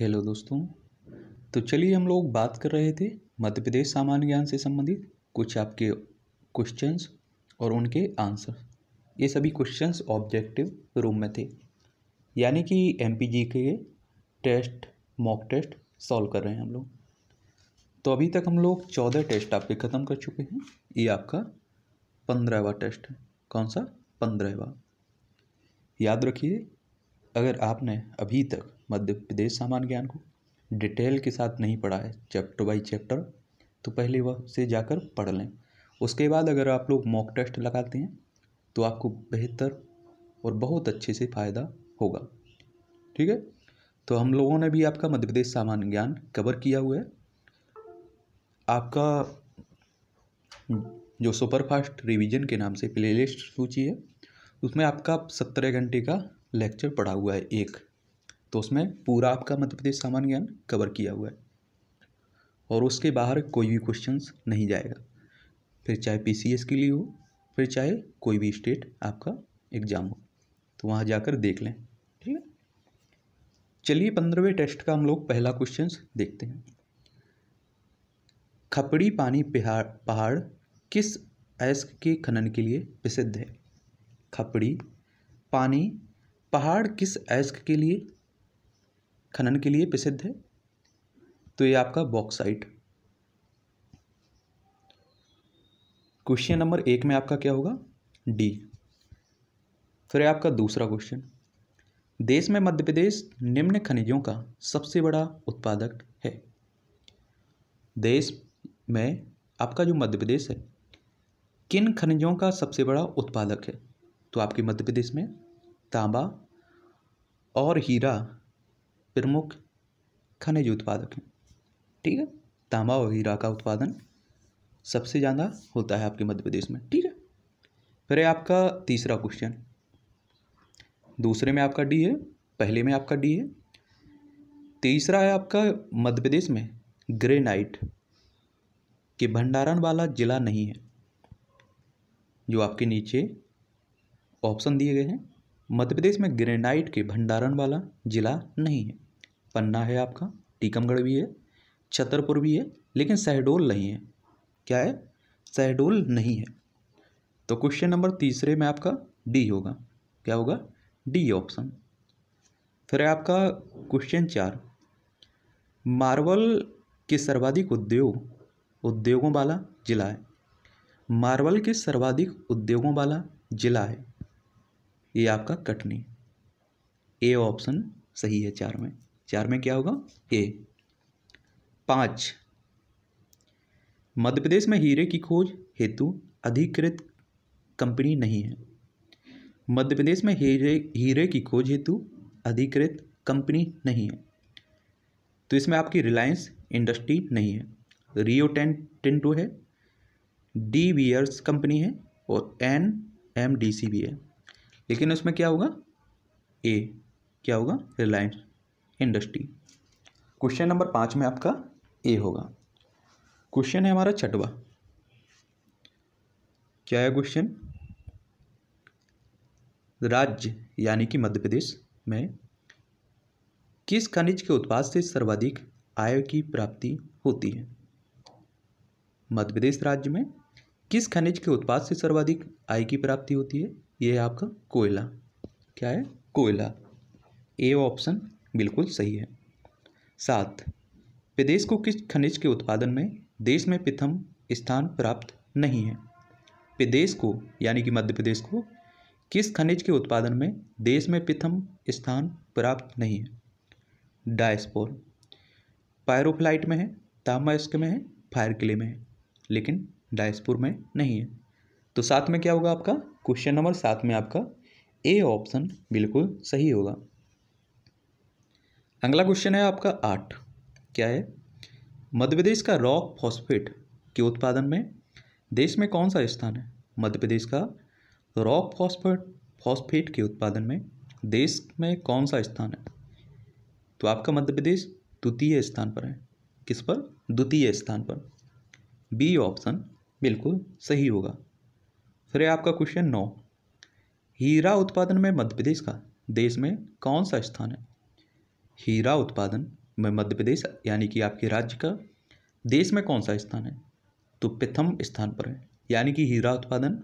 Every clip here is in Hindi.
हेलो दोस्तों तो चलिए हम लोग बात कर रहे थे मध्य प्रदेश सामान्य ज्ञान से संबंधित कुछ आपके क्वेश्चंस और उनके आंसर ये सभी क्वेश्चंस ऑब्जेक्टिव रूम में थे यानी कि एम के टेस्ट मॉक टेस्ट सॉल्व कर रहे हैं हम लोग तो अभी तक हम लोग चौदह टेस्ट आपके ख़त्म कर चुके हैं ये आपका पंद्रहवा टेस्ट है कौन सा पंद्रहवा याद रखिए अगर आपने अभी तक मध्य प्रदेश सामान्य ज्ञान को डिटेल के साथ नहीं पढ़ा है चैप्टर बाई चैप्टर तो पहले वह से जाकर पढ़ लें उसके बाद अगर आप लोग मॉक टेस्ट लगाते हैं तो आपको बेहतर और बहुत अच्छे से फ़ायदा होगा ठीक है तो हम लोगों ने भी आपका मध्य प्रदेश सामान्य ज्ञान कवर किया हुआ है आपका जो सुपरफास्ट रिवीजन के नाम से प्लेलिस्ट सूची है उसमें आपका सत्रह घंटे का लेक्चर पढ़ा हुआ है एक तो उसमें पूरा आपका मध्य प्रदेश सामान्य ज्ञान कवर किया हुआ है और उसके बाहर कोई भी क्वेश्चंस नहीं जाएगा फिर चाहे पीसीएस के लिए हो फिर चाहे कोई भी स्टेट आपका एग्ज़ाम हो तो वहाँ जाकर देख लें ठीक है चलिए पंद्रहवें टेस्ट का हम लोग पहला क्वेश्चन देखते हैं खपड़ी पानी पहाड़ पहाड़ किस ऐस्क के खनन के लिए प्रसिद्ध है खपड़ी पानी पहाड़ किस ऐस्क के लिए खनन के लिए प्रसिद्ध है तो ये आपका बॉक्साइट क्वेश्चन नंबर एक में आपका क्या होगा डी फिर आपका दूसरा क्वेश्चन देश में मध्य प्रदेश निम्न खनिजों का सबसे बड़ा उत्पादक है देश में आपका जो मध्य प्रदेश है किन खनिजों का सबसे बड़ा उत्पादक है तो आपके मध्य प्रदेश में तांबा और हीरा प्रमुख खनिज उत्पादक हैं ठीक है तांबा और हीरा का उत्पादन सबसे ज़्यादा होता है आपके मध्य प्रदेश में ठीक है फिर है आपका तीसरा क्वेश्चन दूसरे में आपका डी है पहले में आपका डी है तीसरा है आपका मध्य प्रदेश में ग्रेनाइट के भंडारण वाला जिला नहीं है जो आपके नीचे ऑप्शन दिए गए हैं मध्य प्रदेश में ग्रेनाइट के भंडारण वाला जिला नहीं है पन्ना है आपका टीकमगढ़ भी है छतरपुर भी है लेकिन शहडोल नहीं है क्या है शहडोल नहीं है तो क्वेश्चन नंबर तीसरे में आपका डी होगा क्या होगा डी ऑप्शन फिर है आपका क्वेश्चन चार मार्बल के सर्वाधिक उद्योग उद्योगों वाला जिला है मार्बल के सर्वाधिक उद्योगों वाला जिला है ये आपका कटनी ए ऑप्शन सही है चार में चार में क्या होगा ए पाँच मध्य प्रदेश में हीरे की खोज हेतु अधिकृत कंपनी नहीं है मध्य प्रदेश में हीरे हीरे की खोज हेतु अधिकृत कंपनी नहीं है तो इसमें आपकी रिलायंस इंडस्ट्री नहीं है रियो टेन टिंटू है डी एर्स कंपनी है और एन एम डी सी भी है लेकिन उसमें क्या होगा ए क्या होगा रिलायंस इंडस्ट्री क्वेश्चन नंबर पाँच में आपका ए होगा क्वेश्चन है हमारा छठवा क्या है क्वेश्चन राज्य यानी कि मध्य प्रदेश में किस खनिज के उत्पाद से सर्वाधिक आय की प्राप्ति होती है मध्य प्रदेश राज्य में किस खनिज के उत्पाद से सर्वाधिक आय की प्राप्ति होती है यह है आपका कोयला क्या है कोयला ए ऑप्शन बिल्कुल सही है सात प्रदेश को किस खनिज के उत्पादन में देश में प्रथम स्थान प्राप्त नहीं है प्रदेश को यानी कि मध्य प्रदेश को किस खनिज के उत्पादन में देश में प्रथम स्थान प्राप्त नहीं है डायस्पोर पायरोफ्लाइट में है तामास्क में है फायर किले में है लेकिन डायस्पोर में नहीं है तो साथ में क्या होगा आपका क्वेश्चन नंबर सात में आपका ए ऑप्शन बिल्कुल सही होगा अगला क्वेश्चन है आपका आठ क्या है मध्य प्रदेश का रॉक फॉस्फेट के उत्पादन में देश में कौन सा स्थान है मध्य प्रदेश का रॉक फॉस्फेट फॉस्फेट के उत्पादन में देश में कौन सा स्थान है तो आपका मध्य प्रदेश द्वितीय स्थान पर है किस पर द्वितीय स्थान पर बी ऑप्शन बिल्कुल सही होगा फिर आपका क्वेश्चन नौ हीरा उत्पादन में मध्य प्रदेश का देश में कौन सा स्थान है हीरा उत्पादन में मध्य प्रदेश यानी कि आपके राज्य का देश में कौन सा स्थान है तो प्रथम स्थान पर है यानी कि हीरा उत्पादन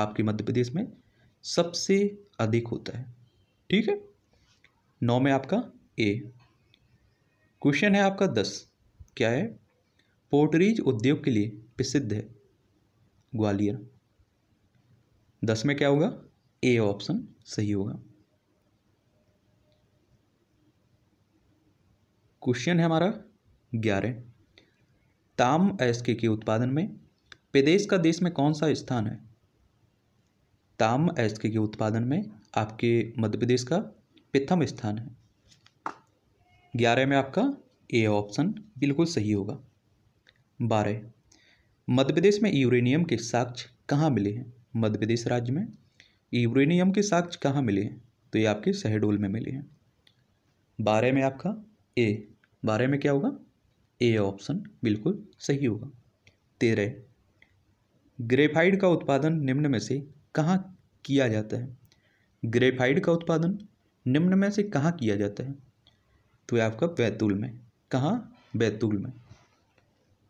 आपके मध्य प्रदेश में सबसे अधिक होता है ठीक है नौ में आपका ए क्वेश्चन है आपका दस क्या है पोर्टरीज उद्योग के लिए प्रसिद्ध है ग्वालियर दस में क्या होगा ए ऑप्शन सही होगा क्वेश्चन है हमारा ग्यारह ताम अयस्क के उत्पादन में प्रदेश का देश में कौन सा स्थान है ताम अयस्क के उत्पादन में आपके मध्य प्रदेश का प्रथम स्थान है ग्यारह में आपका ए ऑप्शन बिल्कुल सही होगा बारह मध्य प्रदेश में यूरेनियम के साक्ष्य कहाँ मिले हैं मध्य प्रदेश राज्य में यूरेनियम के साक्ष्य कहाँ मिले हैं तो ये आपके शहडोल में मिले हैं बारह में आपका ए बारह में क्या होगा ए ऑप्शन बिल्कुल सही होगा तेरह ग्रेफाइड का उत्पादन निम्न में से कहाँ किया जाता है ग्रेफाइड का उत्पादन निम्न में से कहाँ किया जाता है तो ये आपका बैतूल में कहाँ बैतूल में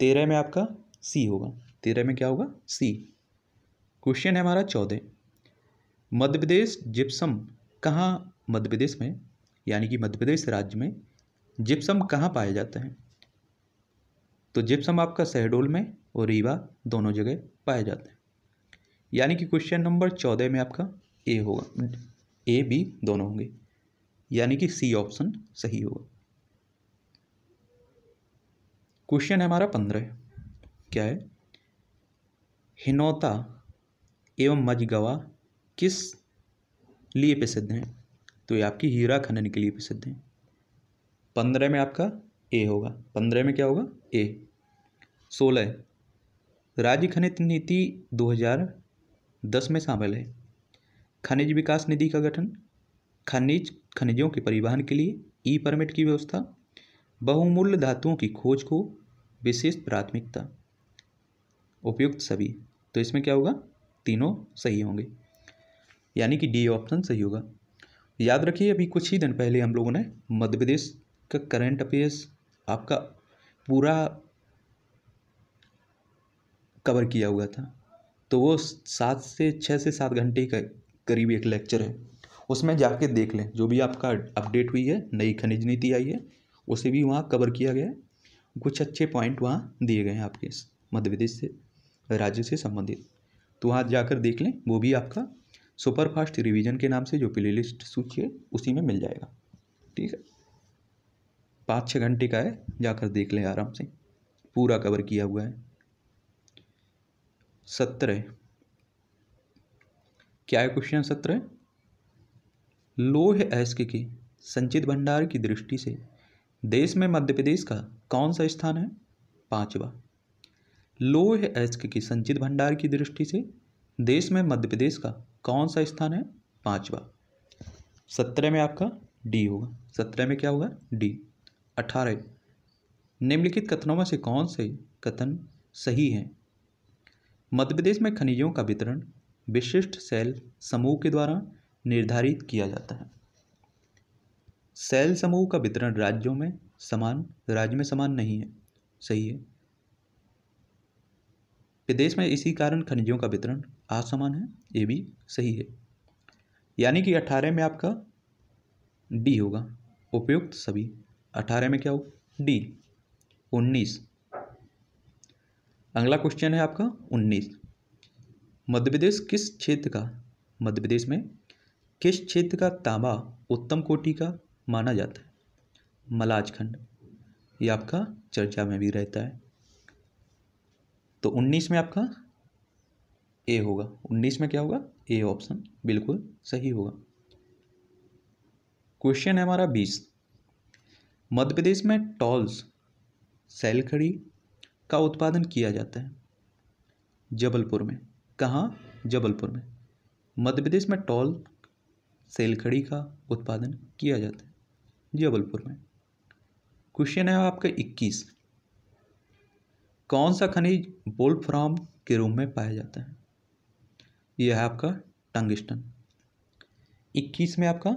तेरह में आपका सी होगा तेरह में क्या होगा सी क्वेश्चन है हमारा चौदह मध्य प्रदेश जिप्सम कहाँ मध्य प्रदेश में यानी कि मध्य प्रदेश राज्य में जिप्सम कहाँ पाए जाते हैं तो जिप्सम आपका शहडोल में और रीवा दोनों जगह पाए जाते हैं यानी कि क्वेश्चन नंबर चौदह में आपका ए होगा ए बी दोनों होंगे यानी कि सी ऑप्शन सही होगा क्वेश्चन है हमारा पंद्रह क्या है हिनौता एवं मजगवा किस लिए प्रसिद्ध हैं तो ये आपकी हीरा खनन के लिए प्रसिद्ध हैं पंद्रह में आपका ए होगा पंद्रह में क्या होगा ए सोलह राज्य खनिज नीति 2010 में शामिल है खनिज विकास निधि का गठन खनिज खनिजों के परिवहन के लिए ई परमिट की व्यवस्था बहुमूल्य धातुओं की खोज को विशेष प्राथमिकता उपयुक्त सभी तो इसमें क्या होगा तीनों सही होंगे यानी कि डी ऑप्शन सही होगा याद रखिए अभी कुछ ही दिन पहले हम लोगों ने मध्य प्रदेश का करंट अफेयर्स आपका पूरा कवर किया हुआ था तो वो सात से छः से सात घंटे का करीब एक लेक्चर है उसमें जाके देख लें जो भी आपका अपडेट हुई है नई खनिज नीति आई है उसे भी वहाँ कवर किया गया है कुछ अच्छे पॉइंट वहाँ दिए गए हैं आपके मध्य प्रदेश से राज्य से संबंधित तो वहाँ जाकर देख लें वो भी आपका सुपरफास्ट रिवीजन के नाम से जो प्ले सूची है उसी में मिल जाएगा ठीक है पाँच छः घंटे का है जाकर देख लें आराम से पूरा कवर किया हुआ है सत्रह क्या है क्वेश्चन सत्रह लोह एस्क के संचित भंडार की दृष्टि से देश में मध्य प्रदेश का कौन सा स्थान है पांचवा लोह एस्क के संचित भंडार की दृष्टि से देश में मध्य प्रदेश का कौन सा स्थान है पांचवा सत्रह में आपका डी होगा सत्रह में क्या होगा डी अठारह निम्नलिखित कथनों में से कौन से कथन सही हैं मध्य प्रदेश में खनिजों का वितरण विशिष्ट सेल समूह के द्वारा निर्धारित किया जाता है सेल समूह का वितरण राज्यों में समान राज्य में समान नहीं है सही है प्रदेश में इसी कारण खनिजों का वितरण असमान है ये भी सही है यानी कि अठारह में आपका डी होगा उपयुक्त सभी अठारह में क्या हो डी उन्नीस अगला क्वेश्चन है आपका उन्नीस मध्य प्रदेश किस क्षेत्र का मध्य प्रदेश में किस क्षेत्र का तांबा उत्तम कोटि का माना जाता है मलाज खंड ये आपका चर्चा में भी रहता है तो उन्नीस में आपका ए होगा उन्नीस में क्या होगा ए ऑप्शन बिल्कुल सही होगा क्वेश्चन है हमारा बीस मध्य प्रदेश में टॉल्स सैल खड़ी का उत्पादन किया जाता है जबलपुर में कहाँ जबलपुर में मध्य प्रदेश में टॉल सेलखड़ी का उत्पादन किया जाता है जबलपुर में क्वेश्चन है आपका इक्कीस कौन सा खनिज बोल्फ्राम के रूप में पाया जाता है यह है आपका टंगस्टन इक्कीस में आपका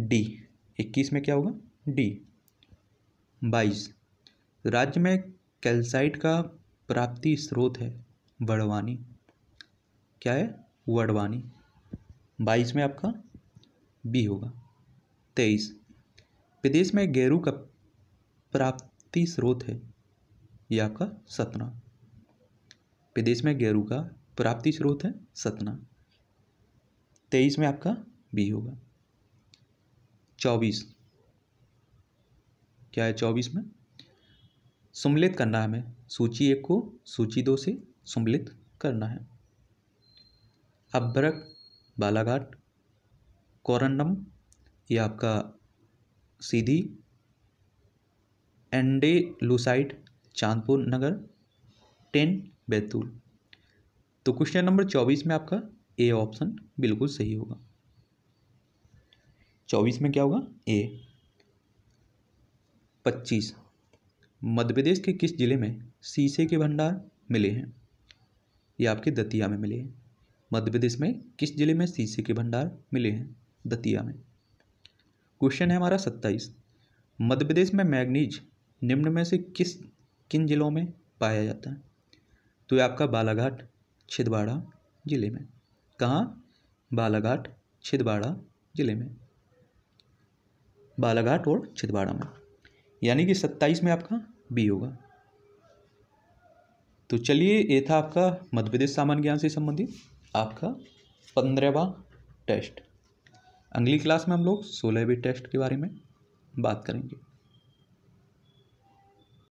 डी इक्कीस में क्या होगा डी बाईस राज्य में कैल्साइट का प्राप्ति स्रोत है बड़वानी क्या है वडवानी बाईस में आपका बी होगा तेईस विदेश में गेरू का प्राप्ति स्रोत है यह आपका सतना विदेश में गेरू का प्राप्ति स्रोत है सतना तेईस में आपका बी होगा चौबीस क्या है चौबीस में सम्मिलित करना है हमें सूची एक को सूची दो से सम्मिलित करना है अभ्रक बालाघाट कोरंडम ये आपका सीधी एंडे लुसाइट चांदपुर नगर टेन बैतूल तो क्वेश्चन नंबर चौबीस में आपका ए ऑप्शन बिल्कुल सही होगा चौबीस में क्या होगा ए पच्चीस मध्य प्रदेश के किस ज़िले में शीशे के भंडार मिले हैं ये आपके दतिया में मिले हैं मध्य प्रदेश में किस ज़िले में शीशे के भंडार मिले हैं दतिया में क्वेश्चन है हमारा सत्ताईस मध्य प्रदेश में मैग्नीज निम्न में से किस किन जिलों में पाया जाता है तो ये आपका बालाघाट छिदवाड़ा जिले में कहाँ बालाघाट छिदवाड़ा जिले में बालाघाट और छिदवाड़ा में यानी कि सत्ताईस में आपका बी होगा तो चलिए ये था आपका मध्य प्रदेश सामान्य ज्ञान से संबंधित आपका पंद्रहवा टेस्ट अगली क्लास में हम लोग सोलहवें टेस्ट के बारे में बात करेंगे